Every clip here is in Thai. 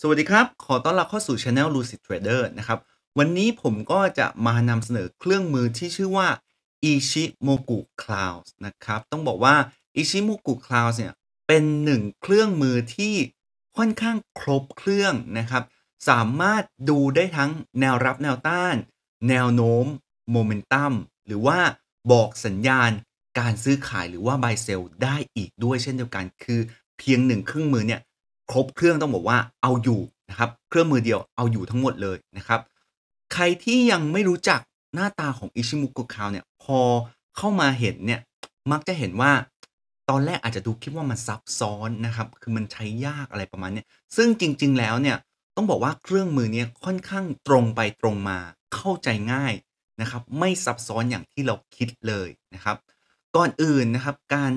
สวัสดีครับ ขอต้อนรับเข้าสู่ Channel Lucid Trader นะครับ วันนี้ผมก็จะมานำเสนอเครื่องมือที่ชื่อว่า Ichimoku Cloud นะครับ ต้องบอกว่า Ichimoku Cloud เนี่ย เป็นหนึ่งเครื่องมือที่ค่อนข้างครบเครื่องนะครับ สามารถดูได้ทั้งแนวรับแนวต้าน แนวโน้มโมเมนตัม หรือว่าบอกสัญญาณการซื้อขายหรือว่า buy sell ได้อีกด้วยเช่นเดียวกัน คือเพียงหนึ่งเครื่องมือเนี่ยครบเครื่องต้องบอกว่าเอาอยู่นะครับ เครื่องมือเดียวเอาอยู่ทั้งหมดเลยนะครับ ใครที่ยังไม่รู้จักหน้าตาของอิชิมุกุคาวเนี่ยพอเข้ามาเห็นเนี่ยมักจะเห็นว่า ตอนแรกอาจจะดูคิดว่ามันซับซ้อนนะครับ คือมันใช้ยากอะไรประมาณนี้ซึ่งจริง ๆแล้วเนี่ย ต้องบอกว่าเครื่องมือเนี้ค่อนข้างตรงไปตรงมา เข้าใจง่ายนะครับ ไม่ซับซ้อนอย่างที่เราคิดเลยนะครับก่อนอื่นนะครับการ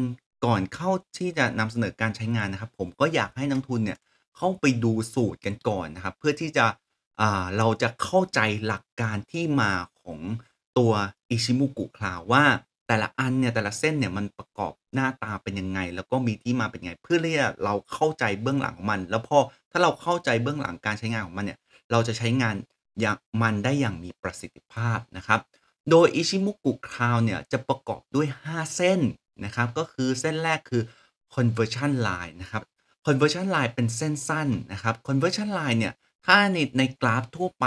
ก่อน เข้าที่จะนำเสนอการใช้งานนะครับผมก็อยากให้นักทุนเนี่ยเข้าไปดูสูตรกันก่อนนะครับเพื่อที่จะเราจะเข้าใจหลักการที่มาของตัวอิชิมุกุคลาว่าแต่ละอันเนี่ยแต่ละเส้นเนี่ยมันประกอบหน้าตาเป็นยังไงแล้วก็มีที่มาเป็นยังไง เพื่อที่จะเราเข้าใจเบื้องหลังของมัน แล้วพอถ้าเราเข้าใจเบื้องหลังการใช้งานของมันเนี่ยเราจะใช้งานอย่างมันได้อย่างมีประสิทธิภาพนะครับ โดยอิชิมุกุคลาวเนี่ยจะประกอบด้วย5 เส้นนะครับ ก็คือเส้นแรกคือ conversion line นะครับ conversion line เป็นเส้นสั้นนะครับ conversion line เนี่ยถ้าในในกราฟทั่วไป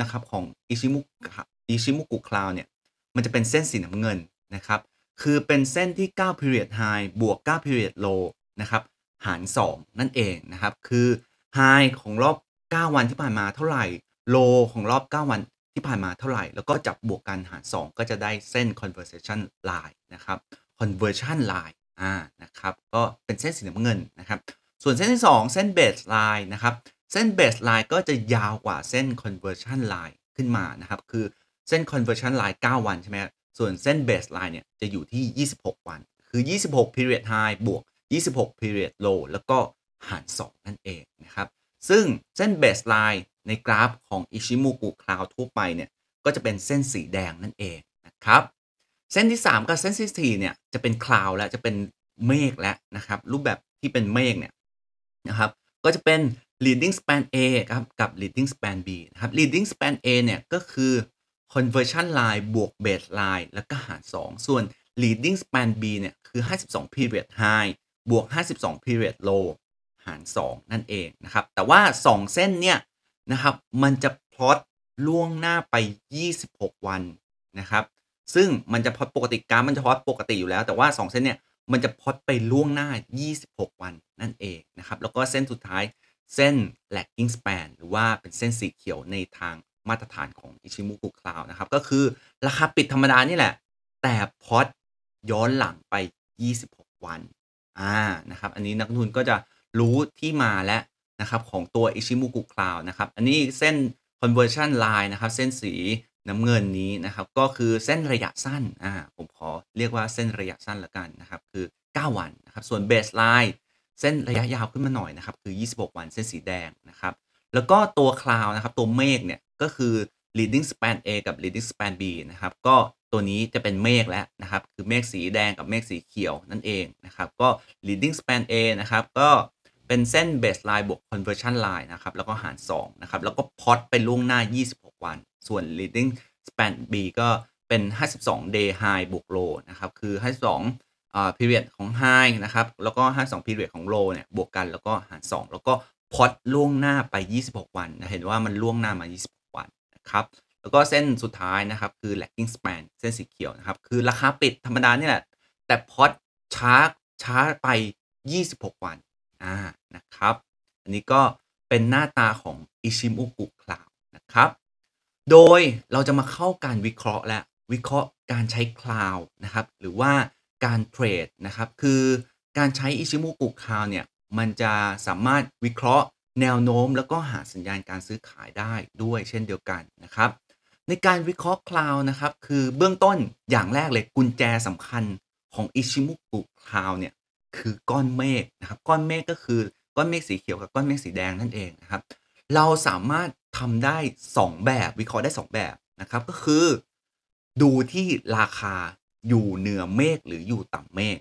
นะครับของ i s h i m ุ k u i ิมุกุ l o u d เนี่ยมันจะเป็นเส้นสีน้ำเงินนะครับ คือเป็นเส้นที่9 period high บวก9 period low นะครับหาร 2 นั่นเองนะครับคือ high ของรอบ 9 วันที่ผ่านมาเท่าไหร่ low ของรอบ 9 วันที่ผ่านมาเท่าไหร่ แล้วก็จับบวกกันหาร 2 ก็จะได้เส้น conversation line นะครับ conversion line อ่า นะครับ ก็เป็นเส้นสีน้ำเงินนะครับ ส่วนเส้นที่2เส้น base line นะครับเส้น base line ก็จะยาวกว่าเส้น conversion line ขึ้นมา นะครับ คือเส้น conversion line 9 วันใช่ไหมส่วนเส้น base line เนี่ยจะอยู่ที่ 26 วัน คือ 26 period high บวก26 period low แล้วก็หาร2นั่นเองนะครับ ซึ่งเส้น base line ในกราฟของอิชิมูกุคลาวทั่วไปเนี่ยก็จะเป็นเส้นสีแดงนั่นเองนะครับเส้นที่ 3 กับเส้นที่4เนี่ย จะเป็นคลาวแล้วจะเป็นเมฆแล้วนะครับ รูปแบบที่เป็นเมฆเนี่ยนะครับ ก็จะเป็น leading span A ครับกับ leading span B นะครับ leading span A เนี่ยก็คือ conversion line บวก base line แล้วก็หาร 2 ส่วน leading span B เนี่ยคือ52 period high บวก52 period low หาร 2 นั่นเองนะครับ แต่ว่า 2 เส้นเนี่ยนะครับมันจะพลอตล่วงหน้าไป 26 วันนะครับซึ่งมันจะ พอดปกติกรารมันจะ พอดปกติอยู่แล้ว แต่ว่า 2 เส้น เนี่ย มันจะ พอดไป ล่วงหน้า 26 วันนั่นเอง นะ ครับ แล้วก็เส้น สุดท้ายเส้น lagging span หรือว่าเป็นเส้นสีเขียว ในทางมาตรฐานของอิชิมุกุค o าวนะ ครับ ก็คือ ราคา ปิด ธรรมดา นี่ แหละ แต่พอดย้อนหลังไป 26 วันอ่านะครับอันนี้นักทุนก็จะรู้ที่มาและนะครับของตัวอิชิมุกุค o าวนะครับอันนี้เส้น conversion line นะครับเส้นสีน้ำเงินนี้นะครับ ก็คือเส้นระยะสั้น อ่าผมขอเรียกว่าเส้นระยะสั้นละกันนะครับคือ 9 วันนะครับส่วนเบสไลน์เส้นระยะยาวขึ้นมาหน่อยนะครับคือ 26 วันเส้นสีแดงนะครับแล้วก็ตัวคลาวนะครับตัวเมฆเนี่ยก็คือ leading span A กับ leading span B นะครับก็ตัวนี้จะเป็นเมฆแล้วนะครับคือเมฆสีแดงกับเมฆสีเขียวนั่นเองนะครับ ก็ leading span A นะครับก็เป็นเส้นเบสไลน์บวก conversion line นะครับแล้วก็หาร2นะครับแล้วก็พอตไปล่วงหน้า26 วัน ส่วน leading span B ก็เป็น 52 day high บวก low นะครับคือ52อ่า period ของ high นะครับแล้วก็ 52 period ของ low เนี่ยบวกกันแล้วก็หาร2 แล้วก็พอตล่วงหน้าไป 26 วันนะเห็นว่ามันล่วงหน้ามา 26 วันนะครับแล้วก็เส้นสุดท้ายนะครับคือ lagging span เส้นสีเขียวนะครับคือ ราคาปิดธรรมดาเนี่ยแหละแต่พอตช้าช้าไป 26 วัน่านะ ครับ อันนี้ก็เป็นหน้าตาของอิชิมุกุคลาวนะครับ โดยเราจะมาเข้าการวิเคราะห์และวิเคราะห์การใช้คลาวนะ ครับ หรือว่าการเทรด นะ ครับคือการใช้อิชิมุกุคลาวเนี่ยมันจะสามารถวิเคราะห์แนวโน้ม แล้ว ก็หาสัญญาณการซื้อขายได้ด้วยเช่นเดียวกันนะครับ ในการวิเคราะห์คลาวนะครับคือเบื้องต้นอย่างแรกเลยกุญแจสำคัญของอิชิมุกุคลาวเนี่ยคือก้อนเมฆนะครับก้อนเมฆก็คือ ก้อนเมฆสีเขียวกับก้อนเมฆสีแดงนั่นเองนะครับเราสามารถทำได้2แบบวิเคราะห์ได้ 2 แบบนะครับ ก็คือ ดูที่ราคาอยู่เหนือเมฆหรืออยู่ต่ำเมฆ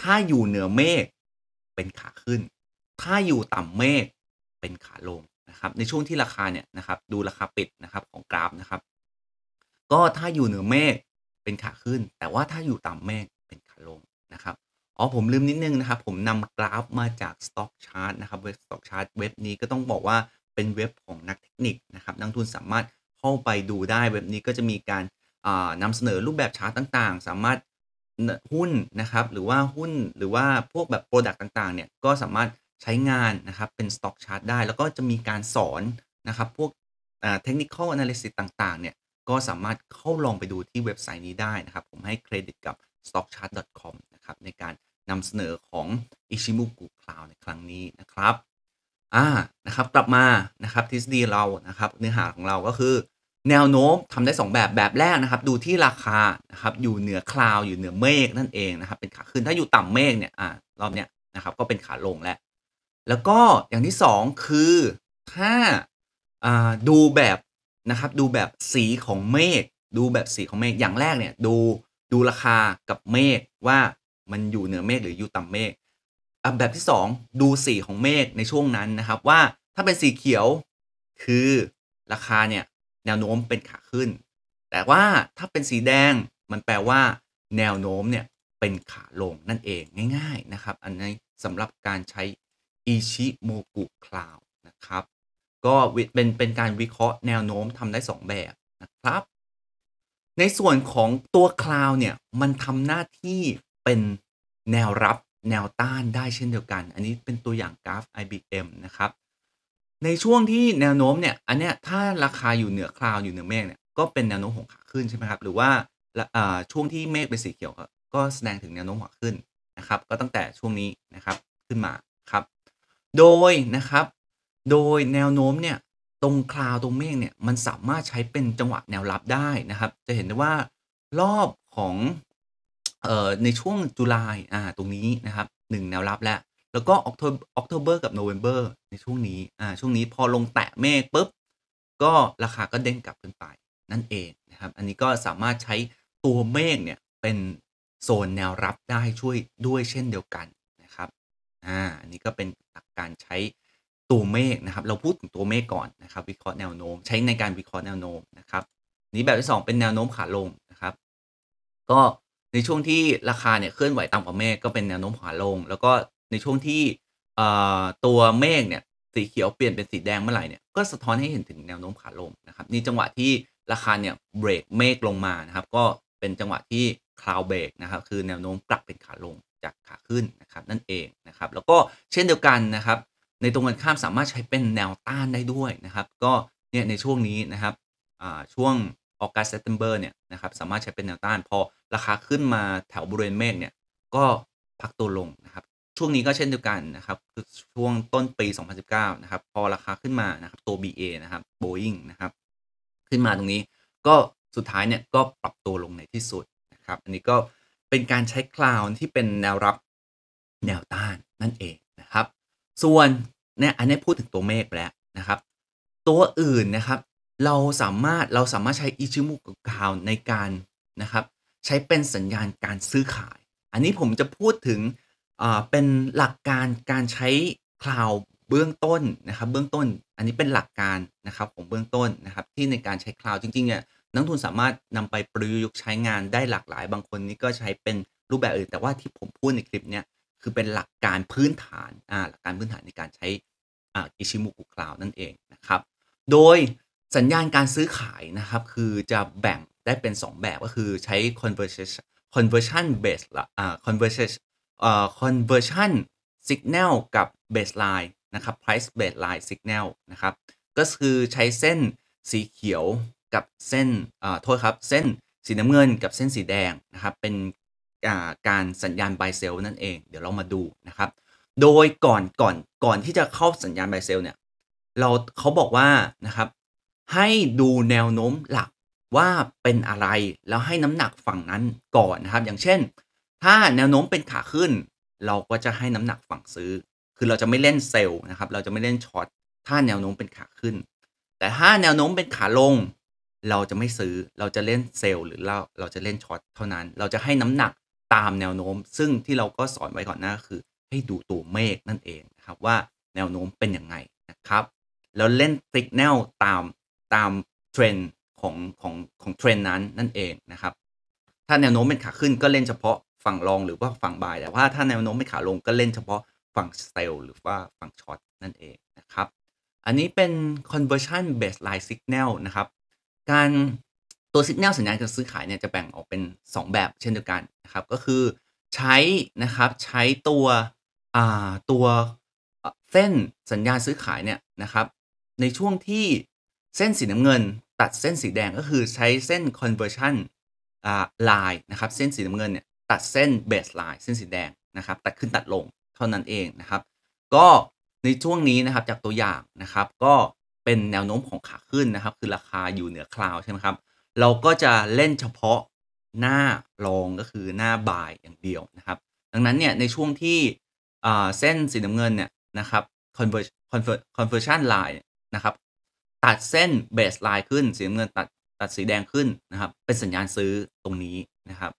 ถ้าอยู่เหนือเมฆเป็นขาขึ้น ถ้าอยู่ต่ำเมฆเป็นขาลงนะครับ ในช่วงที่ราคาเนี่ยนะครับดูราคาปิดนะครับของกราฟนะครับ ก็ถ้าอยู่เหนือเมฆเป็นขาขึ้นแต่ว่าถ้าอยู่ต่ำเมฆเป็นขาลงอ๋อผมลืมนิดนึง นะครับ ผมนำกราฟมาจาก Stock Chart นะครับเว็บ Stock Chart เว็บนี้ก็ต้องบอกว่าเป็นเว็บของนักเทคนิคนะครับ นักทุนสามารถเข้าไปดูได้เว็บนี้ก็จะมีการนำเสนอ รูปแบบชาร์ตต่างๆ สามารถหุ้นนะครับ หรือว่าหุ้นหรือว่าพวกแบบโปรดักต์ต่างๆเนี่ย ก็สามารถใช้งานนะครับเป็น Stock Chart ได้ แล้วก็จะมีการสอนนะครับพวกเทคนิคอลแอนาลิซิสต่างๆ เนี่ยก็สามารถเข้าลองไปดูที่เว็บไซต์นี้ได้นะครับ ผมให้เครดิตกับ stockchart.com นะครับในการนำเสนอของอิชิมุกุคลาวในครั้งนี้นะครับ อ่า นะครับกลับมานะครับทฤษฎีเรานะครับ เนื้อหาของเราก็คือ แนวโน้มทำได้ 2 แบบแบบแรกนะครับ ดูที่ราคานะครับอยู่ เหนือคลาวอยู่เหนือเมฆนั่นเองนะครับ เป็นขาขึ้นถ้าอยู่ต่ำ เมฆเนี่ยอ่ารอบ เนี้ย นะครับ ก็เป็นขาลงแล้วแล้วก็อย่างที่ 2คือถ้าอ่าดูแบบนะครับดูแบบสีของเมฆดูแบบสีของเมฆอย่างแรกเนี่ย ดูดูราคากับเมฆว่ามัน อยู่เหนือเมฆหรืออยู่ต่ำเมฆแบบที่2ดูสีของเมฆในช่วงนั้นนะครับ ว่าถ้าเป็นสีเขียว คือราคาเนี่ยแนวโน้มเป็นขาขึ้น แต่ว่าถ้าเป็นสีแดง มันแปลว่า แนวโน้มเนี่ยเป็นขาลงนั่นเองง่าย ๆนะครับ อันนี้สำหรับการใช้อิชิโมกุคลาวนะครับ ก็เป็นเป็นการวิเคราะห์แนวโน้มทำได้ 2 แบบนะครับ ในส่วนของตัวคลาวเนี่ยมันทำหน้าที่เป็นแนวรับแนวต้านได้เช่นเดียวกัน อันนี้เป็นตัวอย่างกราฟ IBM นะครับ ในช่วงที่แนวโน้มเนี่ย อันเนี้ยถ้าราคา อยู่เหนือคลาวอยู่เหนือเมฆเนี่ย ก็เป็นแนวโน้มของขาขึ้นใช่ไหมครับ หรือว่าช่วงที่เมฆเป็นสีเขียวก็แสดงถึงแนวโน้มขาขึ้นนะครับ ก็ตั้งแต่ช่วงนี้นะครับขึ้นมาครับ โดยนะครับ โดยแนวโน้มเนี่ยตรงคลาวตรงเมฆเนี่ยมันสามารถใช้เป็นจังหวะแนวรับได้นะครับ จะเห็นได้ว่ารอบของเอ่อในช่วงจุลายอ่า ตรงนี้นะครับหนึ่งแนวรับแล้วแล้วก็ออกทออกทเบอร์กับโนเวมเบอร์ในช่วงนี้อ่าช่วงนี้พอลงแตะเมฆปุ๊บก็ราคาก็เด้งกลับขึ้นไป นั่น เองนะครับ อันนี้ก็สามารถใช้ตัวเมฆเนี่ย เป็น โซน แนวรับได้ช่วยด้วยเช่นเดียวกันนะครับ อ่าอันนี้ก็เป็นหลักการใช้ตัวเมฆนะครับ เราพูดถึงตัวเมฆก่อนนะครับ วิเคราะห์แนวโน้มใช้ในการวิเคราะห์แนวโน้มนะครับนี้แบบที่ 2 เป็นแนวโน้มขาลงนะครับ ก็ในช่วงที่ราคาเนี่ยเคลื่อนไหวต่ำกว่าเมฆก็เป็นแนวโน้มขาลงแล้วก็ในช่วงที่ตัวเมฆเนี่ยสีเขียวเปลี่ยนเป็นสีแดงเมื่อไหร่เนี่ยก็สะท้อนให้เห็นถึงแนวโน้มขาลงนะครับนี่จังหวะที่ราคาเนี่ยเบรกเมฆลงมานะครับ ก็เป็นจังหวะที่คลาวเบรกนะครับคือแนวโน้มกลับเป็นขาลงจากขาขึ้นนะครับนั่นเอง นะครับ แล้วก็เช่นเดียวกันนะครับ ในตรงกันข้ามสามารถใช้เป็นแนวต้านได้ด้วยนะครับก็เนี่ยในช่วงนี้นะครับช่วงออกัสเซตเทมเบอร์เนี่ยนะครับสามารถใช้เป็นแนวต้านพอราคาขึ้นมาแถวบริเวณเมฆเนี่ยก็พักตัวลงนะครับ ช่วงนี้ก็เช่นเดียวกันนะครับคือช่วงต้นปี 2019 นะครับ พอราคาขึ้นมา นะครับตัว BA นะครับ Boeing นะครับ ขึ้นมาตรงนี้ ก็สุดท้ายเนี่ยก็ปรับ ตัว ลงในที่สุดนะครับ อันนี้ก็เป็นการใช้คลาวน์ที่เป็นแนวรับแนวต้านนั่นเองนะครับส่วนเนี่ยอันนี้พูดถึงตัวเมฆไปแล้วนะครับ ตัวอื่นนะครับเราสามารถเราสามารถใช้อิชิมุกุกาวในการนะครับใช้เป็นสัญญาณการซื้อขาย อันนี้ผมจะพูดถึงเป็นหลักการการใช้คลาวเบื้องต้นนะครับเบื้องต้นอันนี้เป็นหลักการนะครับของเบื้องต้นนะครับที่ในการใช้คลาวจริงๆเนี่ยนักทุนสามารถนำไปประยุกต์ใช้งานได้หลากหลายบางคนนี่ก็ใช้เป็นรูปแบบอื่นแต่ว่าที่ผมพูดในคลิปเนี่ยคือเป็นหลักการพื้นฐานอ่าหลักการพื้นฐานในการใช้อิชิมุกุคลาวนั่นเองนะครับ โดยสัญญาณการซื้อขายนะครับคือจะแบ่งได้เป็น 2 แบบก็คือใช้ conversation conversion base ละ่ะ c o n v e r s i o n conversion signal กับ baseline นะครับ price baseline signal นะครับ ก็คือใช้เส้นสีเขียวกับเส้นโทษครับ เส้นสีน้ำเงิน กับเส้นสีแดงนะครับ เป็นการสัญญาณ buy sell นั่นเองเดี๋ยวเรามาดูนะครับ โดยก่อนก่อนก่อนที่จะเข้าสัญญาณ buy sell เนี่ย เราเขาบอกว่านะครับให้ดูแนวโน้มหลักว่าเป็นอะไรแล้วให้น้ำ หนักฝั่งนั้นก่อนนะครับ อย่างเช่น ถ้าแนวโน้มเป็นขาขึ้น เราก็จะให้น้ำ หนักฝั่งซื้อ คือเราจะไม่เล่นเซลล์นะครับ เราจะไม่เล่นช็อตถ้าแนวโน้มเป็นขาขึ้น แต่ถ้าแนวโน้มเป็นขาลง เราจะไม่ซื้อเราจะเล่นเซลล์หรือเราเราจะเล่นช็อตเท่านั้น เราจะให้น้ำหนักตามแนวโน้ม ซึ่งที่เราก็สอนไว้ก่อนหน้าคือ ให้ดูตัวเมฆนั่นเองนะครับ ว่าแนวโน้มเป็นยังไงนะครับแล้วเล่นติ๊กแนลตามตามเทรนของของ ของเทรนนั้นนั่นเองนะครับ ถ้าแนวโน้มเป็นขาขึ้นก็เล่นเฉพาะ ฝั่งรองหรือว่าฝั่งบาย แต่ว่าถ้าแนวโน้มเป็นขาลง ก็เล่นเฉพาะฝั่งเซลหรือว่าฝั่งช็อตนั่นเองนะครับอันนี้เป็น conversion baseline signal นะครับการตัว signal สัญญาณการซื้อขายเนี่ยจะแบ่งออกเป็น 2 แบบเช่นเดียวกันนะครับ ก็คือใช้นะครับใช้ตัวตัวเส้นสัญญาณซื้อขายเนี่ยนะครับ ในช่วงที่เส้นสีน้ำเงินตัดเส้นสีแดงก็คือใช้เส้น conversion line นะครับ เส้นสีน้ำเงินเนี่ยตัดเส้น base line เส้นสีแดงนะครับ ตัดขึ้นตัดลงเท่านั้นเองนะครับ ก็ในช่วงนี้นะครับจากตัวอย่างนะครับ ก็เป็นแนวโน้มของขาขึ้นนะครับ คือราคาอยู่เหนือคลาวใช่ไหมครับ เราก็จะเล่นเฉพาะหน้าลองก็คือหน้าบายอย่างเดียวนะครับ ดังนั้นเนี่ยในช่วงที่เส้นสีน้ำเงินเนี่ยนะครับ conversion line นะครับตัดเส้นเบสไลน์ขึ้นสีน้ำเงินตัดตัดสีแดงขึ้นนะครับ เป็นสัญญาณซื้อตรงนี้นะครับ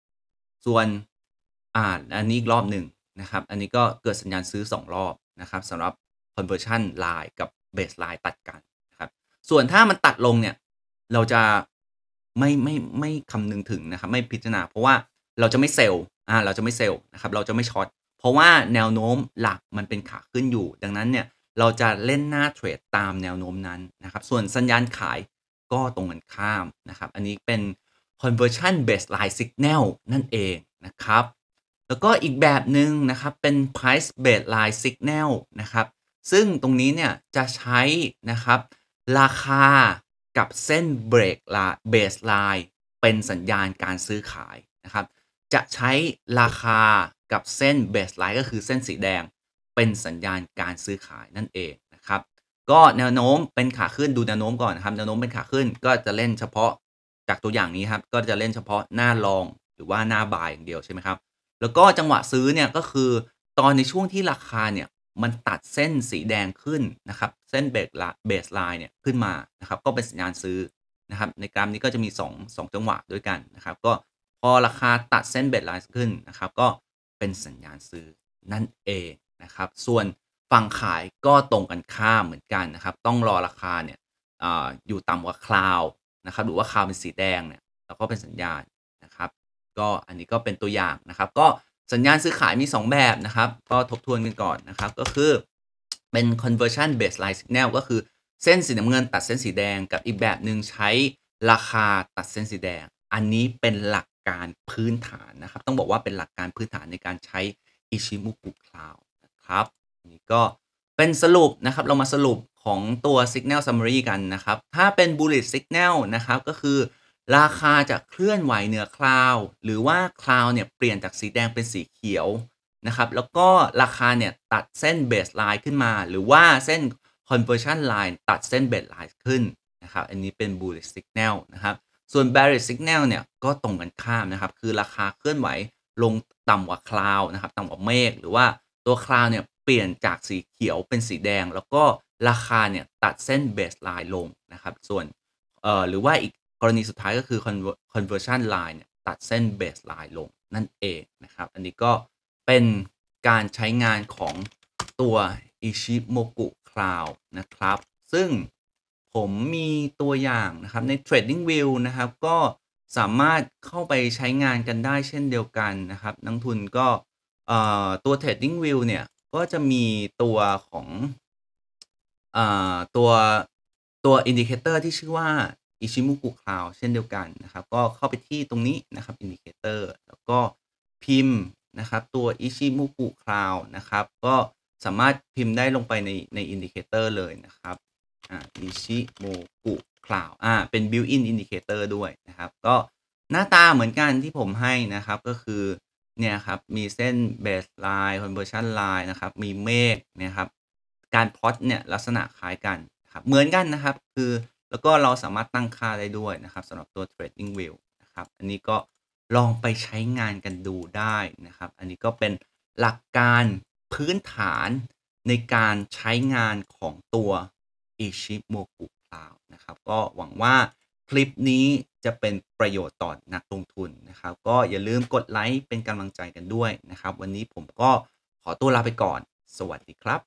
ส่วนอ่าอันนี้รอบหนึ่งนะครับ อันนี้ก็เกิดสัญญาณซื้อ 2 รอบนะครับสำหรับ conversion line กับ base line ตัดกันนะครับ ส่วนถ้ามันตัดลงเนี่ย เราจะไม่ไม่ไม่คำนึงถึงนะครับ ไม่พิจารณาเพราะว่าเราจะไม่เซลล์อ่า เราจะไม่เซลล์นะครับ เราจะไม่ช็อตเพราะว่าแนวโน้มหลักมันเป็นขาขึ้นอยู่ ดังนั้นเนี่ยเราจะเล่นหน้าเทรดตามแนวโน้มนั้นนะครับ ส่วนสัญญาณขายก็ตรงกันข้ามนะครับ อันนี้เป็น conversion baseline signal นั่นเองนะครับ แล้วก็อีกแบบหนึ่งนะครับ เป็น price baseline signal นะครับ ซึ่งตรงนี้เนี่ย จะใช้ นะ ครับ ราคากับเส้น break baseline เป็นสัญญาณการซื้อขายนะครับ จะใช้ราคากับเส้น baseline ก็คือเส้นสีแดงเป็นสัญญาณการซื้อขายนั่นเองนะครับ ก็แนวโน้มเป็นขาขึ้นดูแนวโน้มก่อนนะครับแนวโน้มเป็นขาขึ้นก็จะเล่นเฉพาะจากตัวอย่างนี้ ครับก็จะเล่นเฉพาะหน้าลองหรือว่าหน้าบายอย่างเดียวใช่ไหมครับ แล้วก็จังหวะซื้อเนี่ยก็คือตอนในช่วงที่ราคาเนี่ยมันตัดเส้นสีแดงขึ้นนะครับ เส้นเบสเบสไลน์เนี่ยขึ้นมานะครับก็เป็นสัญญาณซื้อนะครับ ในกราฟนี้ก็จะมี2 2จังหวะด้วยกันนะครับ ก็พอราคาตัดเส้นเบสไลน์ขึ้นนะครับ ก็เป็นสัญญาณซื้อนั่นเองนะครับ ส่วนฝั่งขายก็ตรงกันข้ามเหมือนกันนะ ครับ ต้องรอราคา เนี่ยออยู่ ต่ำกว่า คลาว นะ ครับ หรือว่าคลาวเป็นสีแดงเนี่ยแล้วก็เป็นสัญญาณ นะ ครับ ก็อันนี้ก็เป็นตัวอย่าง นะ ครับ ก็สัญญาณซื้อขายมี2แบบ นะ ครับ ก็ทบทวน กัน ก่อน นะ ครับ ก็คือเป็น conversion baseline signal ก็คือเส้นสีน้ำเงินตัดเส้นสีแดง กับอีกแบบหนึ่งใช้ราคาตัดเส้นสีแดง อันนี้เป็นหลักการพื้นฐานนะครับ ต้องบอกว่าเป็นหลักการพื้นฐานในการใช้อิชิมุกุคลาวครับนี่ก็เป็นสรุปนะครับ เรามาสรุปของตัว Signal Summary กันนะครับ ถ้าเป็น b u l l s h Signal นะครับก็คือ ราคาจะเคลื่อนไหวเหนือคลาวหรือว่าคลาวเนี่ยเปลี่ยนจากสีแดงเป็นสีเขียวนะครับแล้วก็ราคาเนี่ยตัดเส้นเบสไลน์ขึ้นมา หรือว่าเส้น conversion line ตัดเส้นเบสไลน์ขึ้นนะครับ อันนี้เป็น bullish signal นะครับส่วน bearish signal เนี่ยก็ตรงกันข้ามนะครับ คือราคาเคลื่อนไหวลงต่ำกว่าคลาวนะครับต่ำกว่าเมฆหรือว่าตัวคราว เนี่ย เปลี่ยนจากสีเขียวเป็นสีแดง แล้วก็ราคาเนี่ย ตัดเส้น เบสไลน์ลง นะครับ ส่วนเอ่อหรือว่าอีกกรณีสุดท้ายก็คือ conversion line เนี่ยตัดเส้น เบสไลน์ลงนั่นเอง นะครับ อันนี้ก็เป็นการใช้งานของตัวอิชิโมกุค o าว นะครับ ซึ่งผมมีตัวอย่าง นะครับ ใน Trading View นะครับ ก็สามารถเข้าไปใช้งานกันได้เช่นเดียวกันนะครับนักทุนก็ตัว Trading View เนี่ยก็จะมีตัวของอตัวตัว อินดิเคเตอร์ที่ชื่อว่าอิชิมุกุคลาวเช่นเดียวกันนะครับ ก็เข้าไปที่ตรงนี้นะครับอินดิเคเตอร์แล้วก็พิมพ์นะครับตัวอิชิมุกุคลาวนะครับ ก็สามารถพิมพ์ได้ลงไปในในอินดิเคเตอร์ เลยนะครับ อ่าิ c h กุคลาวอ่าเป็น built-in indicator ด้วยนะครับ ก็หน้าตาเหมือนกันที่ผมให้นะครับก็คือเนี่ยครับ มีเส้นเบสไลน์คอนเวอร์ชันไลน์นะครับ มีเมฆนะครับ การพอตเนี่ยลักษณะคล้ายกันครับ เหมือนกันนะครับคือแล้วก็เราสามารถตั้งค่าได้ด้วยนะครับสำหรับตัว Trading งว e วนะครับ อันนี้ก็ลองไปใช้งานกันดูได้นะครับ อันนี้ก็เป็นหลักการพื้นฐานในการใช้งานของตัว i ิ h i m o k u Cloud นะครับ ก็หวังว่าคลิปนี้จะเป็นประโยชน์ต่อนักลงทุนนะครับ ก็อย่าลืมกดไลค์เป็นกำลังใจกันด้วย นะ ครับ วันนี้ผมก็ขอ ตัว ลา ไปก่อน สวัสดีครับ